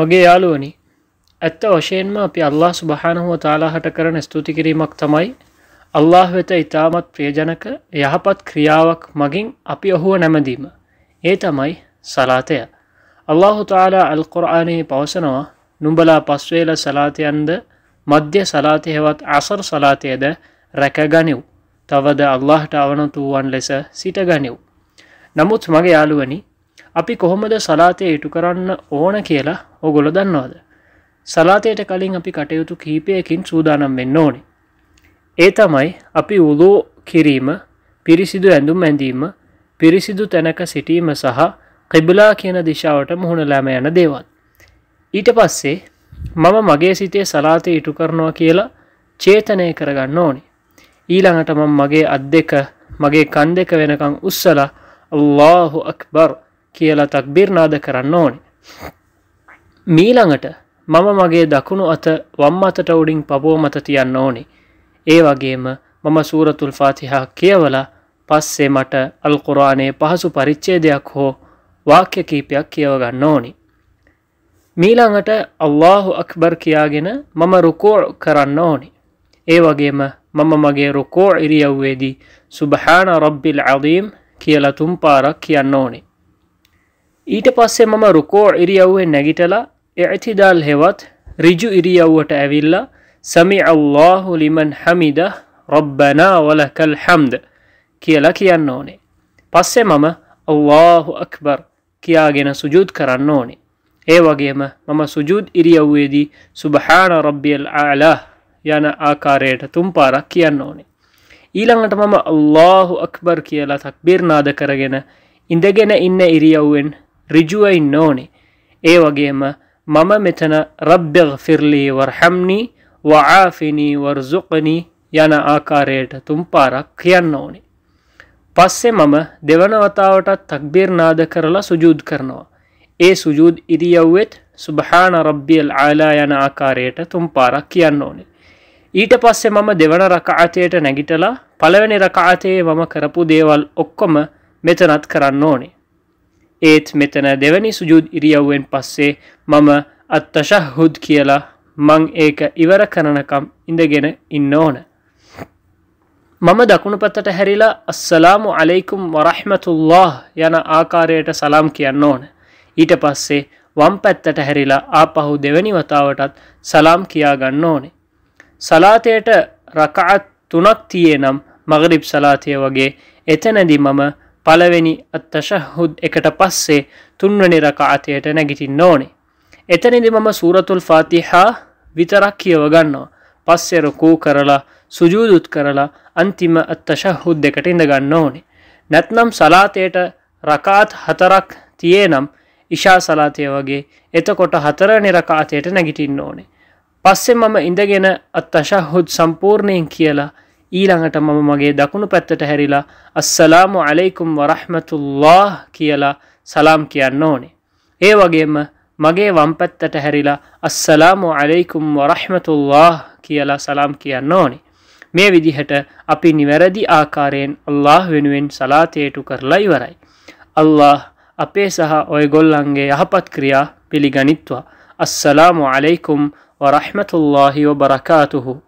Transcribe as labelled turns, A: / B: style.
A: මගේ යාලුවනි ඇත්ත වශයෙන්ම අපි අල්له සුභානහුව තාලා හට කරන ස්තුති කිරීමක් තමයි අල්له වෙත ඉතාමත් ප්‍රියජනක යහපත් ක්‍රියාවක් මගින් අපි ඔහුව නැමදීම. ඒ තමයි සලාතය. අල්له තාලා අල්කොරආනයේ පවසනවා නුඹලා පස්වේල සලාතයන්ද මධ්‍ය සලාතයහෙවත් අසර් සලාතයද රැකගනිව්. තවද අල්لهට අවනතුූවන් ලෙස සිටගනිව්. නමුත් මගේ යාලුවනි අපි කොහොමද සලාතය ඉටු කරන්න ඕන කියලා ඕගොල දන්නවාද සලාතයට කලින් අපි කටයුතු කීපයකින් සූදානම් වෙන්න ඕනි ඒ තමයි අපි උදෝ කිරීම පිරිසිදු ඇඳුම් ඇඳීම පිරිසිදු තැනක සිටීම සහ කිබලා කියන දිශාවට මුහුණලෑම යන දේවල් ඊට පස්සේ මම මගේ සිතේ සලාතය ඉටු කරනවා කියලා චේතනය කරගන්න ඕනි ඊළඟට මම මගේ අත් දෙක මගේ කන් දෙක වෙනකං උස්සලා අල්ලාහු අක්බර් කියලා තක්බිර්නාද කරන්න ඕනි මීළඟට මම මගේ දකුණු අත වම් අතට උඩින් පපුව මත තියන්න ඕනි. ඒ වගේම මම සූරතුල් ෆාතිහා කියවලා පස්සේ මට අල්කුරානයේ පහසු පරිච්ඡේදයක් හෝ වාක්‍ය කීපයක් කියව ගන්න ඕනි. මීළඟට අල්ලාහු අක්බර් කියාගෙන මම රුකෝ කරන්න ඕනි. ඒ වගේම මම මගේ රුකෝ ඉරියව්වේදී සුබහාන රබ්බිල් අදීම් කියලා තුන් පාරක් කියන්න ඕනි. ඊට පස්සේ මම රුකෝ ඉරියව්වේ නැගිටලා ඉතිදල් හෙවත් ඍජු ඉරියව්වට ඇවිල්ලා සමි අල්ලාහු ලිමන් හමිද රබ්බනා වලකල් හම්ද කියලා කියන්න ඕනේ. පස්සේ මම අල්ලාහු අක්බර් කියාගෙන සුජූද් කරන්න ඕනේ. ඒ වගේම මම සුජූද් ඉරියව්වේදී සුබහාන රබ්බියල් අලා යන ආකාරයට තුන් පාරක් කියන්න ඕනේ. ඊළඟට මම අල්ලාහු අක්බර් කියලා තක්බීර් නාද කරගෙන ඉඳගෙන ඉන්න ඉරියව්වෙන් ඍජුව ඉන්න ඕනේ. ඒ වගේම මම මෙතන රබ්්‍යග ෆිරලී වර්හම්නි වආෆිනී වර්සුකනී යන ආකාරයට තුම්පාරක් කියන්න ඕනේ. පස්සේ මම දෙවන වතාවටත් තක්බීර් නාද කරලා සුජූද් කරනවා. ඒ සුජූද් ඉරියව්වෙත් සුභාන රබ්බියල් ආලා යන ආකාරයට තුම්පාරක් කියන්න ඕනේ. ඊට පස්සේ මම දෙවන රකාතයට නැගිටලා පළවෙනි රකාතයේ මම කරපු දේවල් ඔක්කොම මෙතනත් කරන්න ඕනේ. ඒත් මෙතන දෙවැනි සුජුද් ඉරියව්වෙන් පස්සේ මම අත්තශහුද් කියලා මං ඒක ඉවර කරනකම් ඉඳගෙන ඉන්න ඕන. මම දකුණු පත්තට හැරිලා අස්සලාමු අලෙයිකුම් වරහමතුල්له යන ආකාරයට සලාම් කියන්න ඕන. ඊට පස්සේ වම් පැත්තට හැරිලා ආපහු දෙවැනි වතාවටත් සලාම් කියාගන්න ඕනේ. සලාතයට රකාත් තුනක් තියේ නම් මගරිබ් සලාතය වගේ එතනදි මම පළවෙනි අත්තශහුද් එකට පස්සේ තුන්වැනි රකාතයට නැගිටින් නෝනේ. එතනදි මම සූරතුල් ෆාතිහා විතරක් කියව ගන්නවා. පස්සෙ රකූ කරලා සුජූදුත් කරලා අන්තිම අත්තශහුද් දෙකට ඉඳගන්න ඕනේ. නැත්නම් සලාතයට රකාත් හතරක් තියේ නම් ඉශා සලාතය වගේ එතකොට හතරනි රකාතයට නැගිටින්න ඕනේ. පස්සෙ මම ඉඳගෙන අත්තශහුද් සම්පූර්ණයෙන් කියලා ඊළඟට මම මගේ දකුණු පැත්තට හැරිලා අස්සලාමු අලෙයිකුම් වරහමතුල්له කියලා සලාම් කියන්න ඕනේ. ඒ වගේම මගේ වම්පැත්තට හැරිලා අස්සලාමු අලෙයිකුම් වරහමතුල්له කියලා සලාම් කියන්න ඕනේ. මේ විදිහට අපි නිවැරදි ආකාරයෙන් අල්له වෙනුවෙන් සලාතේටු කරලා ඉවරයි. අල්له අපේ සහ ඔය ගොල්ලන්ගේ යහපත් ක්‍රියා පිළිගනිත්වා. අස්සලාමු අලෙයිකුම් වරහමතුල්لهහි වබරකාතුහු